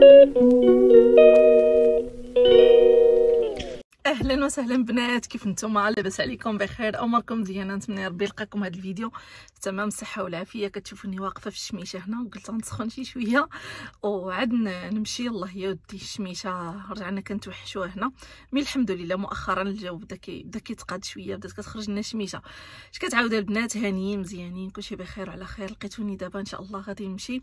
Música اهلا وسهلا بنات كيف نتوما لاباس عليكم بخير امركم مزيانه نتمنى ربي يلقاكم هذا الفيديو تمام الصحه والعافيه كتشوفوني واقفه في الشميشه هنا وقلت غنسخن شي شويه وعاد نمشي الله يا ودي الشميشه رجعنا كنتوحشوها هنا مي الحمد لله مؤخرا الجو بدا كي بدا كيتقاد شويه بدات كتخرج لنا الشميشه اش كتعاود البنات هانيين مزيانين كلشي بخير وعلى خير لقيتوني دابا ان شاء الله غادي نمشي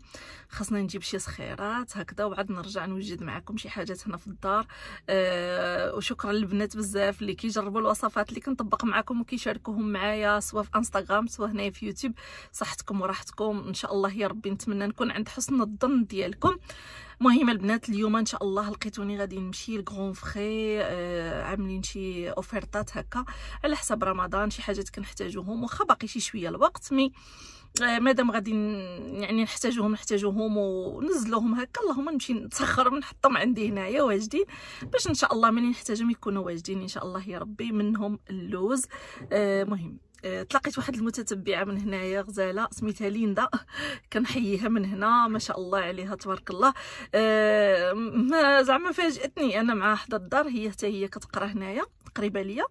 خاصنا نجيب شي صخيرات هكذا وعاد نرجع نوجد معكم شي حاجات هنا في الدار أه وشكرا للبنات بزاف اللي كيجربوا الوصفات اللي كنطبق معكم وكيشاركوهم معايا سواء في انستغرام سواء هنايا في يوتيوب صحتكم وراحتكم ان شاء الله يا ربي نتمنى نكون عند حسن الظن ديالكم مهم البنات اليوم ان شاء الله لقيتوني غادي نمشي لغون فري آه، عاملين شي اوفرتات هكا على حساب رمضان شي حاجات كنحتاجوهم واخا باقي شي شويه الوقت مي آه، مادام غادي يعني نحتاجوهم نحتاجوهم ونزلوهم هكا اللهم نمشي نتسخر ونحطهم عندي هنايا واجدين باش ان شاء الله ملي نحتاجهم يكونوا واجدين ان شاء الله يا ربي منهم اللوز آه، مهم آه، تلاقيت واحد المتتبعه من هنايا غزاله سميتها ليندا كنحييها من هنا ما شاء الله عليها تبارك الله زعما فاجاتني انا مع حدا الدار هي حتى هي كتقرا هنايا قريبه ليا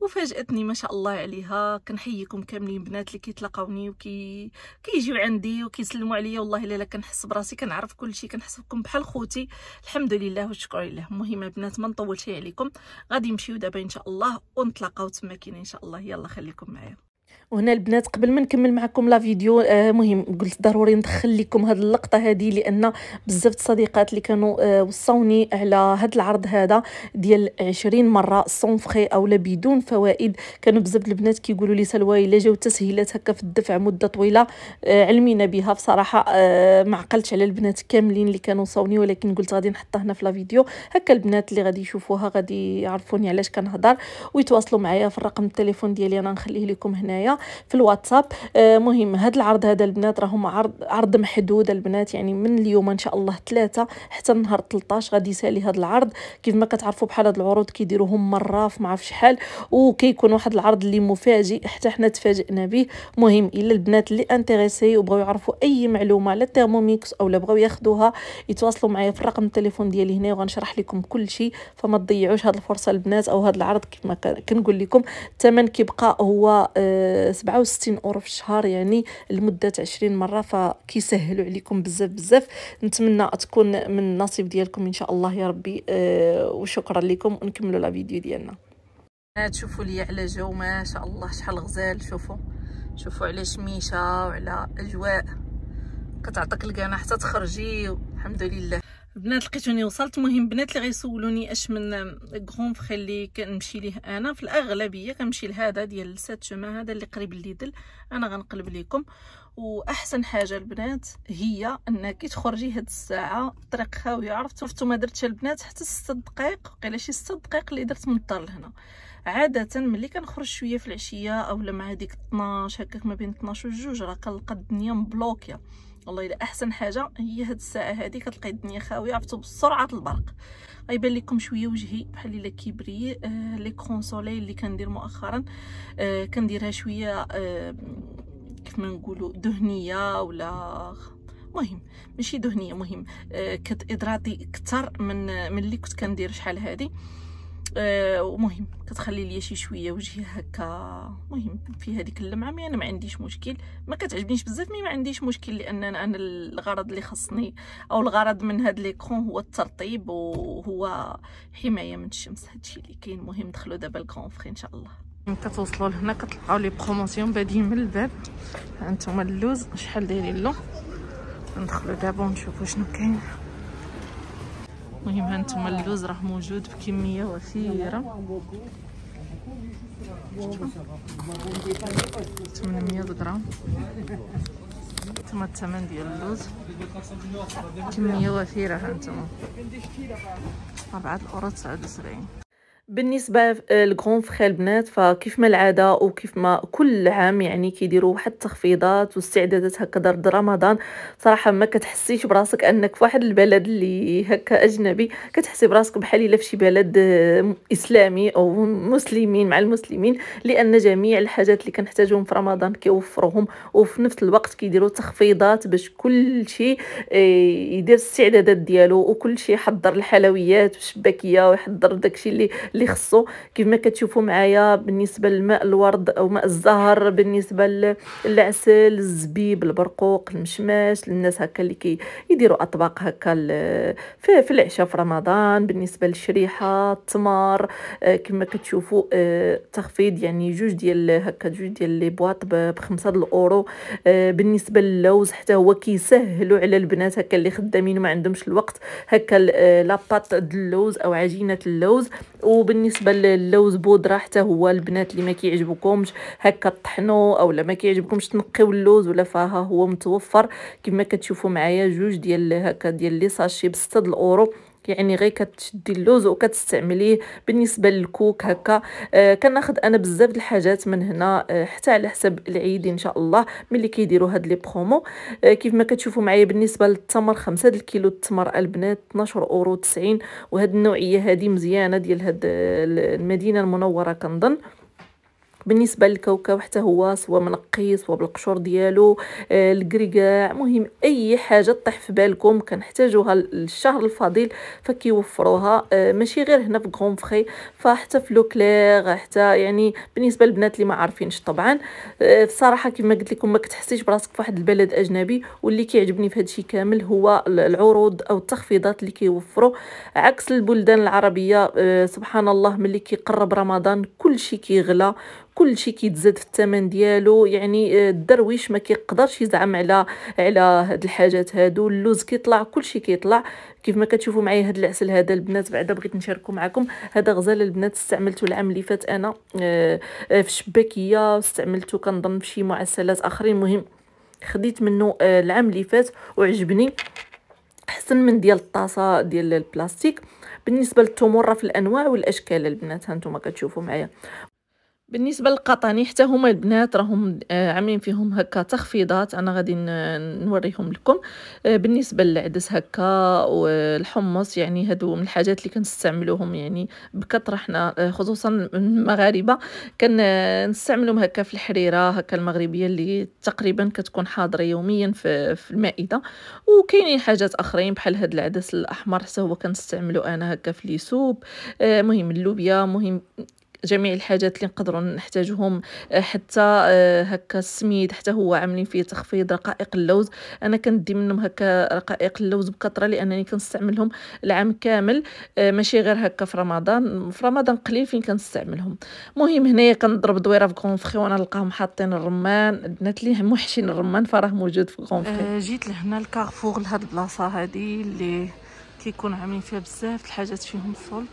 وفاجاتني ما شاء الله عليها كنحييكم كاملين بنات اللي كيتلاقاوني وكي كيجيو عندي وكيسلموا عليا والله الا كنحس براسي كنعرف كلشي كنحس بكم بحال خوتي الحمد لله والشكر لله المهم البنات ما نطولش عليكم غادي نمشيو دابا ان شاء الله ونتلاقاو تما كاين ان شاء الله يلا خليكم معايا وهنا البنات قبل ما نكمل معكم لا فيديو آه مهم قلت ضروري ندخل لكم هذه اللقطه هذه لان بزاف الصديقات اللي كانوا آه وصوني على هذا العرض هذا ديال 20 مره سون فخي اولا بدون فوائد كانوا بزاف البنات كيقولوا لي سلوى الا جاو تسهيلات هكا في الدفع مده طويله آه علمينا بها بصراحه آه ما عقلتش على البنات كاملين اللي كانوا وصوني ولكن قلت غادي نحطها هنا في لا فيديو هكا البنات اللي غادي يشوفوها غادي يعرفوني علاش كنهضر ويتواصلوا معايا في الرقم التليفون ديالي انا نخليه لكم هنايا في الواتساب آه، مهم هذا العرض هذا البنات راهم عرض عرض محدود البنات يعني من اليوم ان شاء الله ثلاثة حتى نهار 13 غادي يسالي هذا العرض كيف ما كتعرفوا بحال هاد العروض كيديروهم مره في ما شحال وكيكون واحد العرض اللي مفاجئ حتى حنا تفاجئنا به مهم الا البنات اللي انتريسي وبغاو يعرفوا اي معلومه على الترموميكس او بغاو ياخذوها يتواصلوا معايا في الرقم التليفون ديالي هنا وغنشرح لكم كل شيء فما تضيعوش هاد الفرصه البنات او هاد العرض ما كنقول لكم الثمن كيبقى هو آه 67 اورو في الشهر يعني لمده 20 مره فكيسهلوا عليكم بزاف بزاف نتمنى تكون من النصيب ديالكم ان شاء الله يا ربي آه، وشكرا لكم ونكملوا لا فيديو ديالنا آه، تشوفوا لي على جو ما شاء الله شحال غزال شوفوا شوفوا على شميشه وعلى اجواء كتعطيك الكانه حتى تخرجي الحمد لله البنات لقيتوني وصلت المهم بنات اللي غيسولوني اش من غون فخي اللي كنمشي ليه انا في الاغلبيه كنمشي لهذا ديال سات شما هذا اللي قريب ليدل انا غنقلب ليكم واحسن حاجه البنات هي انك تخرجي هاد الساعه الطريق خاوي عرفتوا عرفتوا ما درتش البنات حتى 6 دقائق وقيلا شي 6 دقائق اللي درت من الدار لهنا عاده ملي كنخرج شويه في العشيه اولا مع ديك 12 هكاك ما بين 12 و 2 راه كنلقى الدنيا مبلوكيه والله الا احسن حاجه هي هاد الساعه هذه كتلقاي الدنيا خاويه عرفتوا بسرعه البرق غيبان لكم شويه وجهي بحال الا كيبري آه ليكرون سولي اللي كندير مؤخرا آه كنديرها شويه آه كيف ما نقولوا دهنيه ولا مهم ماشي دهنيه مهم آه كتادراتي اكثر من من اللي كنت كندير شحال هذه أه ومهم كتخلي ليا شي شويه وجهي هكا مهم في هذيك اللمعه مي انا ما عنديش مشكل ما كتعجبنيش بزاف مي ما عنديش مشكل لان انا, أنا الغرض اللي خصني او الغرض من هاد ليكرون هو الترطيب وهو حمايه من الشمس هادشي اللي كاين مهم دخلوا دابا لكرون فخي ان شاء الله كتوصلوا لهنا كتلقاو لي بروموسيون بادين من الباب هانتوما اللوز شحال دايرين له ندخلوا دابا ونشوفوا شنو كاين المهم هانتوما تما اللوز راه موجود بكميه وفيره 800 غرام تما الثمن ديال اللوز كميه وفيره هانتوما 4 اورو 79 بالنسبه آه، للكغون فخي البنات فكيف ما العاده وكيف ما كل عام يعني كيديروا واحد التخفيضات واستعدادات هكا درد رمضان صراحه ما كتحسيش براسك انك في واحد البلد اللي هكا اجنبي كتحسي براسك بحال الا في شي بلد آه، اسلامي او مسلمين مع المسلمين لان جميع الحاجات اللي كنحتاجهم في رمضان كيوفروهم وفي نفس الوقت كيديروا تخفيضات باش كل شيء آه، يدير الاستعدادات ديالو وكل شيء يحضر الحلويات والشباكيه ويحضر داكشي اللي اللي نعم. خصو كيف ما كتشوفوا معايا بالنسبه للماء الورد او ماء الزهر بالنسبه للعسل الزبيب البرقوق المشماش للناس هكا اللي كي يديروا اطباق هكا في, في العشاء في رمضان بالنسبه للشريحه التمر آه، كما كتشوفوا آه، تخفيض يعني جوج ديال هكا جوج ديال لي بواط بخمسة الاورو آه، بالنسبه للوز حتى هو كيسهلوا على البنات هكا اللي خدامين وما عندهمش الوقت هكا لاباط د اللوز او عجينه اللوز و وبالنسبه للوز بودره حتى هو البنات اللي ما كيعجبكمش هكا طحنوا اولا ما كيعجبكمش تنقيو اللوز ولا فها هو متوفر كما كتشوفوا معايا جوج ديال هكا ديال لي ساشي ب 6 الاورو يعني غير كتشدي اللوز وكتستعمليه بالنسبه للكوك هكا آه كناخذ انا بزاف د الحاجات من هنا آه حتى على حسب العيد ان شاء الله ملي كيديروا هاد لي برومو آه كيف ما كتشوفوا معايا بالنسبه للتمر 5 الكيلو التمر البنات 12 اورو 90 وهاد النوعيه هادي مزيانه ديال هاد آه، المدينه المنوره كنظن بالنسبه للكوكب حتى هو سواء منقي وبالقشور بالقشور ديالو آه، الكريكاع مهم اي حاجه طيح في بالكم كنحتاجوها للشهر الفضيل فكيوفروها آه، ماشي غير هنا في غون فخي فحتى في لوكليغ حتى يعني بالنسبه للبنات اللي ما عارفينش طبعا آه بصراحه كما قلت لكم ما كتحسيش براسك في واحد البلد اجنبي واللي كيعجبني في هادشي كامل هو العروض او التخفيضات اللي كيوفروا عكس البلدان العربيه آه، سبحان الله ملي كيقرب رمضان كل شيء كيغلى كلشي كيتزاد في الثمن ديالو يعني آه، الدرويش ما كيقدرش يزعم على على هاد الحاجات هادو اللوز كيطلع كلشي كيطلع كيف ما كتشوفوا معايا هاد العسل هذا البنات بعدا بغيت نشاركو معكم هذا غزال البنات استعملته العام اللي فات انا آه، آه، في الشباكيه استعملته كنظن في شي معسلات اخرين مهم خديت منه العام اللي فات وعجبني احسن من ديال الطاسه ديال البلاستيك بالنسبه للتمور في الانواع والاشكال البنات هانتوما كتشوفوا معايا بالنسبه للقطاني حتى هما البنات راهم آه، عاملين فيهم هكا تخفيضات انا غادي نوريهم لكم آه، بالنسبه للعدس هكا والحمص يعني هادو من الحاجات اللي كنستعملوهم يعني بكثره حنا آه، خصوصا المغاربه كنستعملوهم هكا في الحريره هكا المغربيه اللي تقريبا كتكون حاضره يوميا في, في المائده وكاينين حاجات اخرين بحال هاد العدس الاحمر حتى هو كنستعملو انا هكا في لي سوب مهم اللوبيا مهم جميع الحاجات اللي نقدروا نحتاجهم آه، حتى آه، هكا السميد حتى هو عاملين فيه تخفيض رقائق اللوز انا كندي منهم هكا رقائق اللوز بكثره لانني كنستعملهم العام كامل آه، ماشي غير هكا في رمضان في رمضان قليل فين كنستعملهم مهم هنايا كنضرب دويره في كونفخي وانا نلقاهم حاطين الرمان البنات اللي محشين الرمان فراه موجود في كونفخي جيت لهنا الكارفور لهاد البلاصه هذه اللي كيكون عاملين فيها بزاف الحاجات فيهم سولد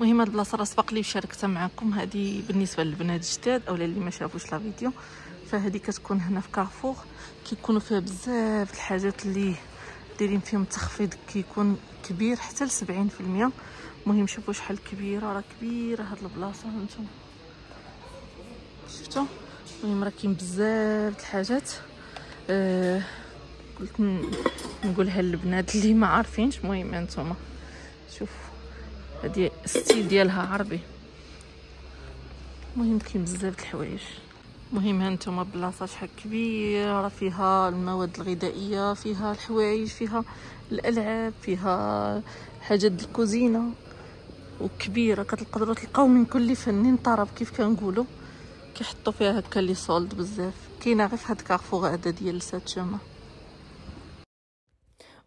المهم هاد البلاصه راه سبق لي شاركتها معكم هذه بالنسبه للبنات الجداد اولا اللي ما شافوش لا فيديو فهذه كتكون هنا في كارفور كيكونوا فيها بزاف الحاجات اللي دايرين فيهم تخفيض كيكون كبير حتى ل 70% المهم شوفوا شحال كبيره راه كبيره هاد البلاصه هانتوما شفتوا المهم راه كاين بزاف الحاجات أه قلت نقولها للبنات اللي ما عارفينش المهم هانتوما شوفوا هادي ستيل ديالها عربي المهم كاين بزاف د الحوايج المهم هانتوما بلاصه شحال كبيره فيها المواد الغذائيه فيها الحوايج فيها الالعاب فيها حاجات د الكوزينه وكبيره كتقدروا تلقاو من كل فنين طرب كيف كنقولوا كيحطوا فيها هكا لي سولد بزاف كاينه غير في هاد كارفور هذا ديال ساتشما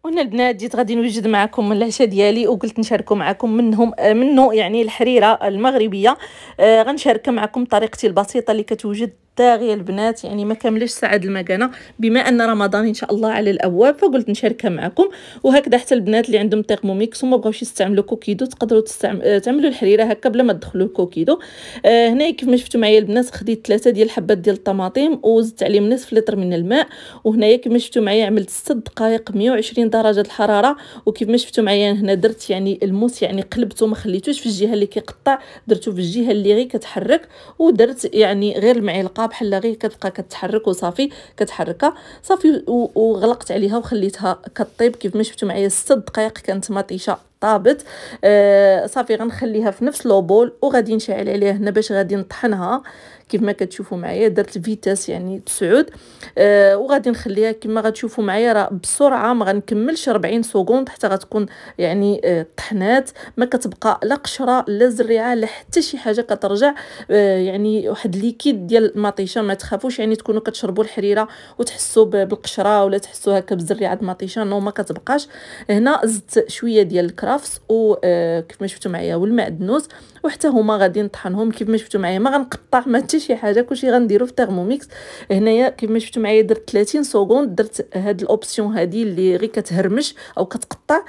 وانا البنات جيت غادي نوجد معكم العشاء ديالي وقلت نشاركو معكم منهم منه يعني الحريره المغربيه آه، غنشارك معكم طريقتي البسيطه اللي كتوجد طاغيه البنات يعني ما كاملاش سعد المكانه بما ان رمضان ان شاء الله على الابواب فقلت نشاركها معكم وهكذا حتى البنات اللي عندهم تيرموميكس وما بغاوش يستعملوا كوكيدو تقدروا تستعمل آه، تعملوا الحريره هكا بلا ما تدخلوا الكوكيدو آه هنا كيف ما شفتوا معايا البنات خديت ثلاثه ديال الحبات ديال الطماطم وزدت عليهم نصف لتر من الماء وهنايا كيف ما شفتوا معايا عملت 6 دقائق 120 درجه الحراره وكيف ما شفتوا معايا هنا درت يعني الموس يعني قلبته ما خليتوش في الجهه اللي كيقطع درته في الجهه اللي غير كتحرك ودرت يعني غير المعلقه بحال غير كتبقى كتحرك وصافي كتحركها صافي وغلقت عليها وخليتها كطيب كيف ما شفتوا معايا 6 دقائق كانت مطيشه طابت آه صافي غنخليها في نفس لوبول وغادي نشعل عليها هنا باش غادي نطحنها كيف ما كتشوفوا معايا درت فيتاس يعني تسعود آه وغادي نخليها كما غتشوفوا معايا راه بسرعه ما غنكملش 40 سكوند حتى غتكون يعني آه طحنات ما كتبقى لا قشره لا زريعه لا حتى شي حاجه كترجع آه يعني واحد ليكيد ديال المطيشه ما تخافوش يعني تكونوا كتشربوا الحريره وتحسوا بالقشره ولا تحسوا هكا بزريعه المطيشه نو ما كتبقاش هنا زدت شويه ديال الكرا الرفس وكيف آه، ما شفتوا معايا والمعدنوس وحتى هما غادي نطحنهم كيف ما شفتوا معايا ما غنقطع ما حتى شي حاجه كلشي غنديرو في تيرموميكس هنايا كيف ما شفتوا معايا درت 30 سكوند درت هاد الاوبسيون هادي اللي غير كتهرمش او كتقطع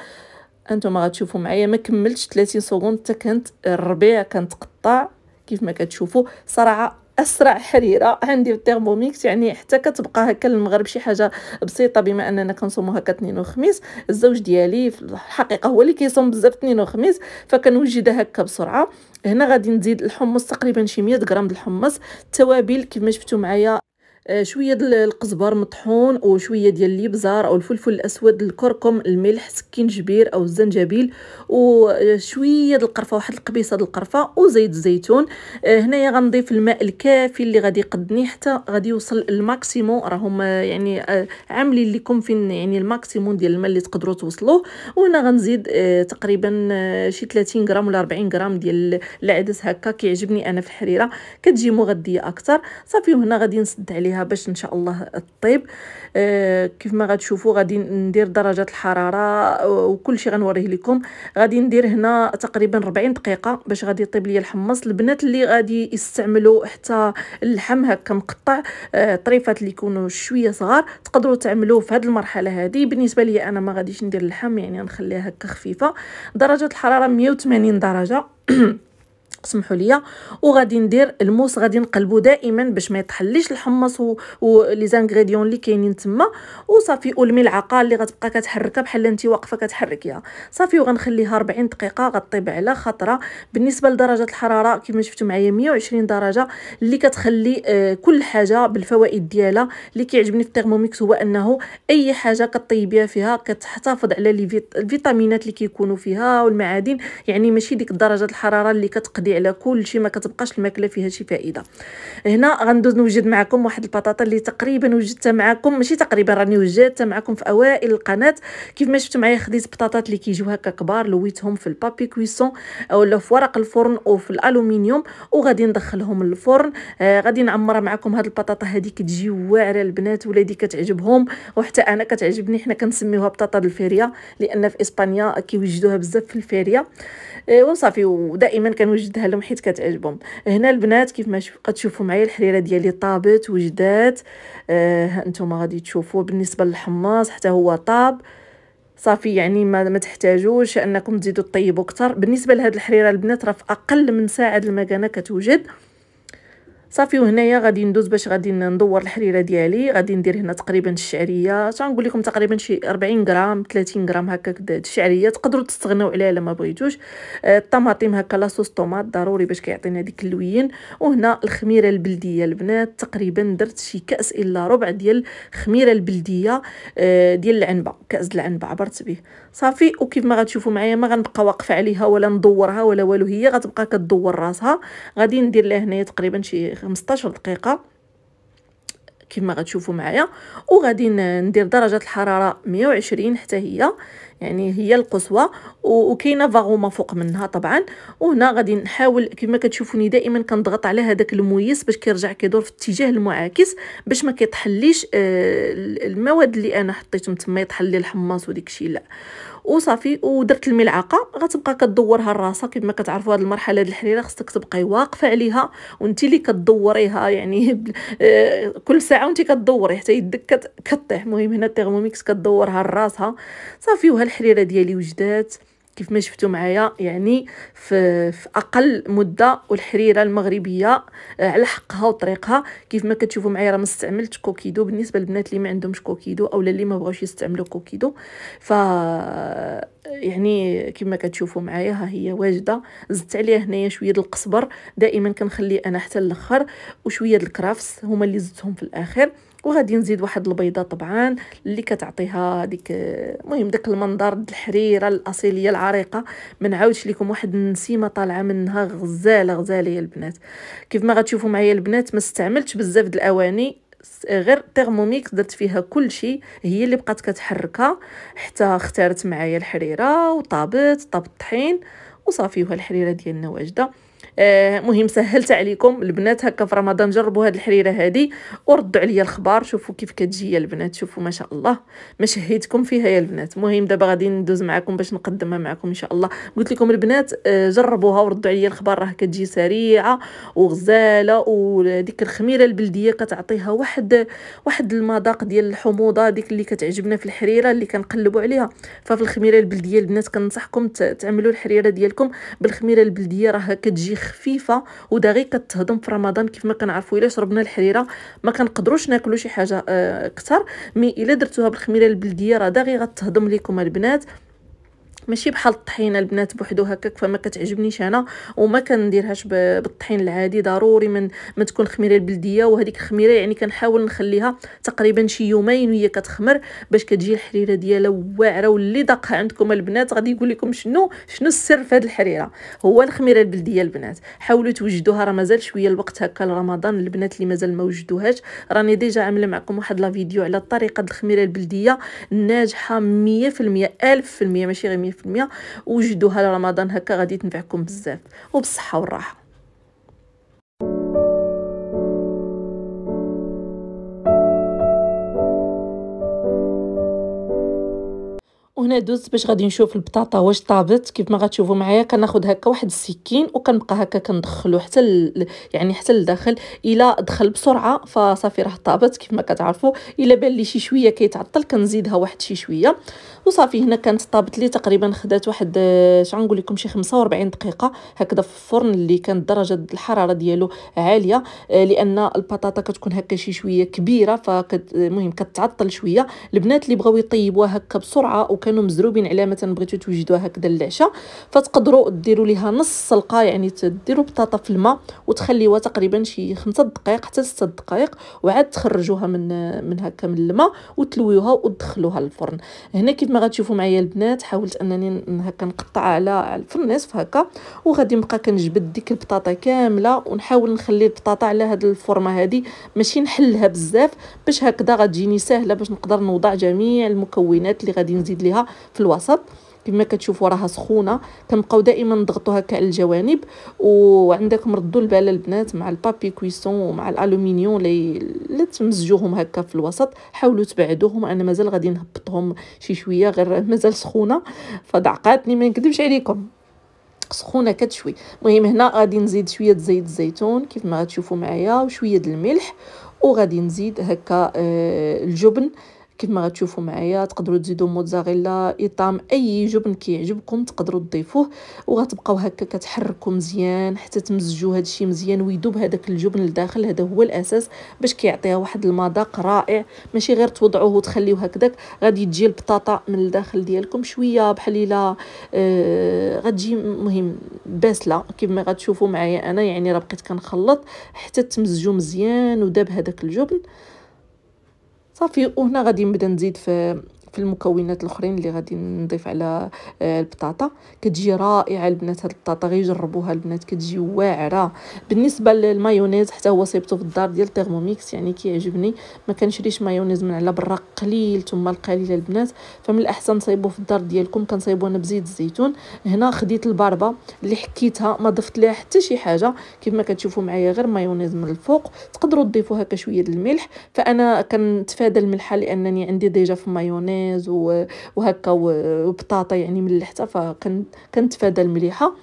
انتم غتشوفوا معايا ما كملتش 30 سكوند حتى كانت الربيع كنتقطع كيف ما كتشوفوا صراحه اسرع حريره عندي الثيرموميكس يعني حتى كتبقى هكا المغرب شي حاجه بسيطه بما اننا كنصومو هكا اثنين وخميس الزوج ديالي في الحقيقه هو اللي كيصوم بزاف اثنين وخميس فكنوجدها هكا بسرعه هنا غادي نزيد الحمص تقريبا شي 100 غرام د الحمص التوابل ما شفتوا معايا آه، شويه ديال القزبر مطحون وشويه ديال الابزار او الفلفل الاسود الكركم الملح سكينجبير او الزنجبيل وشويه ديال القرفه واحد القبيصه ديال القرفه وزيت الزيتون آه، هنايا غنضيف الماء الكافي اللي غادي يقدني حتى غادي يوصل الماكسيموم راهم آه، يعني عاملين لكم فين يعني الماكسيموم ديال الماء اللي تقدروا توصلوه وهنا غنزيد تقريبا شي 30 غرام ولا 40 غرام ديال العدس هكا كيعجبني انا في الحريره كتجي مغذيه اكثر صافي وهنا غادي نسد عليها عليها باش ان شاء الله طيب كيف ما غتشوفوا غادي ندير درجه الحراره آه، وكل شيء غنوريه لكم غادي ندير هنا تقريبا 40 دقيقه باش غادي يطيب لي الحمص البنات اللي غادي يستعملوا حتى اللحم هكا مقطع آه، طريفات اللي يكونوا شويه صغار تقدروا تعملوه في هذه المرحله هذه بالنسبه لي انا ما غاديش ندير اللحم يعني غنخليها هكا خفيفه درجه الحراره 180 درجه سمحوا لي وغادي ندير الموس غادي نقلبو دائما باش ما يتحليش الحمص ولي زانغريديون اللي كاينين تما وصافي والملعقه اللي غتبقى كتحركها بحال انت واقفه كتحركيها صافي وغنخليها 40 دقيقه غطيب على خطره بالنسبه لدرجه الحراره كما شفتوا معايا 120 درجه اللي كتخلي آه، كل حاجه بالفوائد ديالها اللي كيعجبني في الثيرموميكس هو انه اي حاجه كطيبيها فيها كتحتفظ على الفيتامينات اللي كيكونوا فيها والمعادن يعني ماشي ديك درجه الحراره اللي كتقضي على كل شيء ما كتبقاش الماكله فيها شي فائده هنا غندوز نوجد معكم واحد البطاطا اللي تقريبا وجدتها معكم ماشي تقريبا راني وجدتها معكم في اوائل القناه كيف ما شفتوا معايا خديت بطاطات اللي كيجيو هكا كبار لويتهم في البابي كويسون اولا في ورق الفرن او في الالومنيوم وغادي ندخلهم للفرن آه غادي نعمرها معكم هاد البطاطا هادي كتجي واعره البنات ولادي كتعجبهم وحتى انا كتعجبني حنا كنسميوها بطاطا الفيريا لان في اسبانيا كيوجدوها بزاف في الفيريا آه وصافي ودائما كنوجدها لهم حيت كتعجبهم هنا البنات كيف ما تشوفوا معايا الحريره ديالي طابت وجدات آه انتم غادي تشوفوا بالنسبه للحماص حتى هو طاب صافي يعني ما, ما تحتاجوش انكم تزيدوا طيبوا اكثر بالنسبه لهاد الحريره البنات راه في اقل من ساعه المكانه كتوجد صافي وهنايا غادي ندوز باش غادي ندور الحريره ديالي غادي ندير هنا تقريبا الشعريه تنقول لكم تقريبا شي 40 غرام 30 غرام ديال الشعريه تقدروا تستغناو عليها الا ما بغيتوش آه، الطماطم هكا لاصوص طوماط ضروري باش كيعطينا ديك اللوين وهنا الخميره البلديه البنات تقريبا درت شي كاس الا ربع ديال الخميره البلديه آه، ديال العنبه كاس العنبه عبرت به صافي وكيف ما غتشوفوا معايا ما غنبقى واقفه عليها ولا ندورها ولا والو هي غتبقى كدور راسها غادي ندير لها هنايا تقريبا شي دقيقه 15 دقيقه كما غتشوفوا معايا وغادي ندير درجه الحراره 120 حتى هي يعني هي القصوى وكاينه فاغوما فوق منها طبعا وهنا غادي نحاول كما كتشوفوني دائما كنضغط على هذاك المويس باش كيرجع كيدور في الاتجاه المعاكس باش ما كيطحليش آه، المواد اللي انا حطيتهم تما يطحل لي الحماص وديك الشيء لا وصافي ودرت الملعقه غتبقى كدورها الراسه كما كتعرفوا هذه المرحله ديال الحريره خصك تبقاي واقفه عليها وانت اللي كدوريها يعني آه، كل ساعه وانت كدوري حتى يدك كطيح المهم هنا التيرموميكس كدورها راسها صافي وها الحريره ديالي وجدات كيف ما شفتوا معايا يعني في, في اقل مده والحريره المغربيه آه، على حقها وطريقها كيف ما كتشوفوا معايا راه ما استعملتش كوكيدو بالنسبه للبنات اللي ما عندهمش كوكيدو اولا اللي ما بغاوش يستعملوا كوكيدو ف يعني كما كتشوفوا معايا ها هي واجده زدت عليها هنايا شويه القصبر دائما كنخليه انا حتى الاخر وشويه الكرافس هما اللي زدتهم في الاخر وغادي نزيد واحد البيضه طبعا اللي كتعطيها ديك المهم داك المنظر الحريره الاصيليه العريقه ما نعاودش لكم واحد النسيمه طالعه منها غزاله غزاله يا البنات كيف ما غتشوفوا معايا البنات ما استعملتش بزاف د الاواني غير تيرموميكس درت فيها كل شيء هي اللي بقات كتحركها حتى اختارت معايا الحريره وطابت طاب الطحين وصافي وها الحريره ديالنا واجده آه مهم سهلت عليكم البنات هكا في رمضان جربوا هاد الحريره هادي وردوا عليا الخبار شوفوا كيف كتجي يا البنات شوفوا ما شاء الله ما شهيتكم فيها يا البنات المهم دابا غادي ندوز معكم باش نقدمها معكم ان شاء الله قلت لكم البنات آه، جربوها وردوا عليا الخبار راه كتجي سريعه وغزاله وديك الخميره البلديه كتعطيها واحد واحد المذاق ديال الحموضه ديك اللي كتعجبنا في الحريره اللي كنقلبوا عليها ففي الخميره البلديه البنات كنصحكم تعملوا الحريره ديالكم بالخميره البلديه راه كتجي خفيفه ودا غير كتهضم في رمضان كيف ما كنعرفوا الا شربنا الحريره ما كنقدروش ناكلوا شي حاجه آه، اكثر مي الا درتوها بالخميره البلديه راه دا غير غتهضم لكم البنات ماشي بحال الطحينه البنات بوحدو هكاك فما كتعجبنيش انا وما كنديرهاش بالطحين العادي ضروري من ما تكون خميره البلديه وهذيك الخميره يعني كنحاول نخليها تقريبا شي يومين وهي كتخمر باش كتجي الحريره ديالها واعره واللي ذاقها عندكم البنات غادي يقول لكم شنو شنو السر في هذه الحريره هو الخميره البلديه البنات حاولوا توجدوها راه مازال شويه الوقت هكا لرمضان البنات اللي مازال ما وجدوهاش راني ديجا عامله معكم واحد لا فيديو على طريقه الخميره البلديه ناجحه 100% 1000% ماشي غير 100% وجدوها لرمضان هكا غادي تنفعكم بزاف وبالصحه والراحه وهنا دوزت باش غادي نشوف البطاطا واش طابت كيف ما غتشوفوا معايا كناخذ هكا واحد السكين وكنبقى هكا كندخلو حتى ال... يعني حتى لداخل الا دخل بسرعه فصافي راه طابت كيف ما كتعرفوا الا بان لي شي شويه كيتعطل كنزيدها واحد شي شويه وصافي هنا كانت طابت لي تقريبا خدات واحد شغنقول لكم شي 45 دقيقه هكذا في الفرن اللي كانت درجه الحراره ديالو عاليه آه، لان البطاطا كتكون هكا شي شويه كبيره فالمهم كتعطل شويه البنات اللي بغاو يطيبوها هكا بسرعه وكان كانوا مزروبين على مثلا بغيتو توجدوها هكذا للعشاء فتقدروا ديروا ليها نص سلقه يعني تديروا بطاطا في الماء وتخليوها تقريبا شي 5 دقائق حتى 6 دقائق وعاد تخرجوها من من هكا من الماء وتلويوها وتدخلوها للفرن هنا كيف ما غتشوفوا معايا البنات حاولت انني هكا نقطعها على في النصف هكا وغادي نبقى كنجبد ديك البطاطا كامله ونحاول نخلي البطاطا على هاد الفورمه هادي ماشي نحلها بزاف باش هكذا غتجيني ساهله باش نقدر نوضع جميع المكونات اللي غادي نزيد ليها في الوسط كما كتشوفوا راها سخونه كنبقاو دائما نضغطوا هكا على الجوانب وعندك ردوا البال البنات مع البابي كويسون ومع الالومنيوم اللي تمزجوهم هكا في الوسط حاولوا تبعدوهم انا مازال غادي نهبطهم شي شويه غير مازال سخونه فدعقاتني ما نكذبش عليكم سخونه كتشوي المهم هنا غادي نزيد شويه زيت الزيتون كيف ما غتشوفوا معايا وشويه الملح وغادي نزيد هكا آه، الجبن ما غتشوفوا معايا تقدروا تزيدوا موتزاريلا ايطام اي جبن كيعجبكم تقدروا تضيفوه وغتبقاو هكا كتحركوا مزيان حتى تمزجوا هادشي مزيان ويذوب هذاك الجبن لداخل هذا هو الاساس باش كيعطيها واحد المذاق رائع ماشي غير توضعوه وتخليوه هكذاك غادي تجي البطاطا من الداخل ديالكم شويه بحال الا آه غتجي مهم باسله ما غتشوفوا معايا انا يعني راه بقيت كنخلط حتى تمزجوا مزيان وداب هذاك الجبن صافي وهنا غادي نبدا نزيد في في المكونات الاخرين اللي غادي نضيف على آه، البطاطا كتجي رائعه البنات هاد البطاطا غيجربوها البنات كتجي واعره بالنسبه للمايونيز حتى هو صيبته في الدار ديال تيرموميكس يعني كيعجبني ما كنشريش مايونيز من على برا قليل ثم القليل البنات فمن الاحسن صيبوه في الدار ديالكم كنصايبو انا بزيت الزيتون هنا خديت الباربه اللي حكيتها ما ضفت لها حتى شي حاجه كيف ما كتشوفوا معايا غير مايونيز من الفوق تقدروا تضيفوا هكا شويه الملح فانا كنتفادى الملحه لانني عندي ديجا في مايونيز بينيز وهكا وبطاطا يعني ملحته كنتفادى المليحه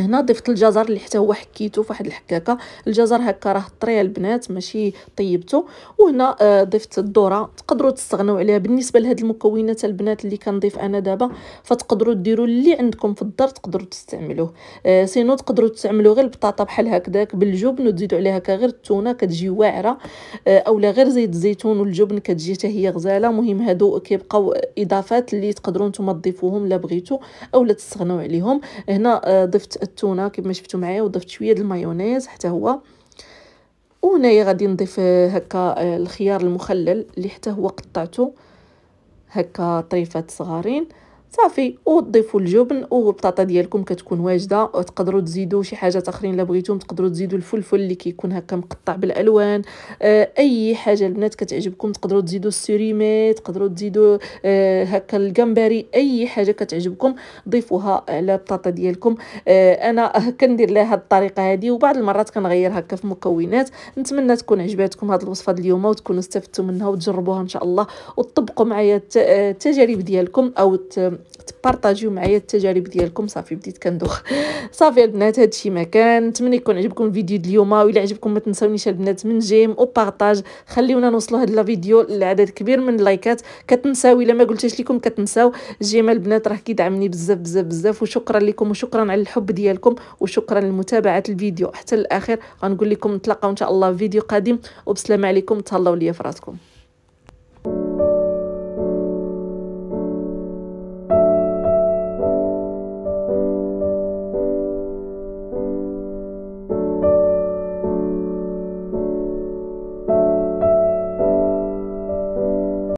هنا ضفت الجزر اللي حتى هو حكيته فواحد الحكاكه الجزر هكا راه طري البنات ماشي طيبته وهنا آه، ضفت الذره تقدروا تستغنوا عليها بالنسبه لهاد المكونات البنات اللي كنضيف انا دابا فتقدروا ديروا اللي عندكم في الدار تقدروا تستعملوه آه، سينو تقدروا تستعملوا غير البطاطا بحال هكذاك بالجبن وتزيدوا عليها هكا غير التونه كتجي واعره آه، اولا غير زيت الزيتون والجبن كتجي حتى هي غزاله مهم هادو كيبقاو اضافات اللي تقدروا نتوما تضيفوهم لا بغيتوا اولا تستغنوا عليهم هنا ضفت التونه كما شفتوا معايا وضفت شويه المايونيز حتى هو وهنايا غادي نضيف آه، هكا آه، الخيار المخلل اللي حتى هو قطعته هكا طريفات صغارين صافي وضيفوا الجبن والبطاطا ديالكم كتكون واجده وتقدروا تزيدوا شي حاجه اخرين الا بغيتوم تقدروا تزيدوا الفلفل اللي كيكون هكا مقطع بالالوان آه، اي حاجه البنات كتعجبكم تقدروا تزيدوا السوريمي تقدروا تزيدوا آه، هكا الجمبري اي حاجه كتعجبكم ضيفوها على البطاطا ديالكم آه، انا كندير لها هاد الطريقه هذه وبعض المرات كنغير هكا في مكونات نتمنى تكون عجباتكم هاد الوصفه اليوم وتكونوا استفدتوا منها وتجربوها ان شاء الله وتطبقوا معايا التجارب ديالكم او تبارطاجيو معايا التجارب ديالكم صافي بديت كندوخ صافي البنات هادشي ما كان نتمنى يكون عجبكم الفيديو اليوم و الا عجبكم ما تنساونيش البنات من جيم او بارطاج خليونا نوصلوا هاد لا فيديو لعدد كبير من اللايكات كتنساو الا ما قلتش لكم كتنساو جيم البنات راه كيدعمني بزاف بزاف بزاف وشكرا لكم وشكرا على الحب ديالكم وشكرا لمتابعه الفيديو حتى الاخر غنقول لكم نتلاقاو ان شاء الله في فيديو قادم وبسلامه عليكم تهلاو ليا فراسكم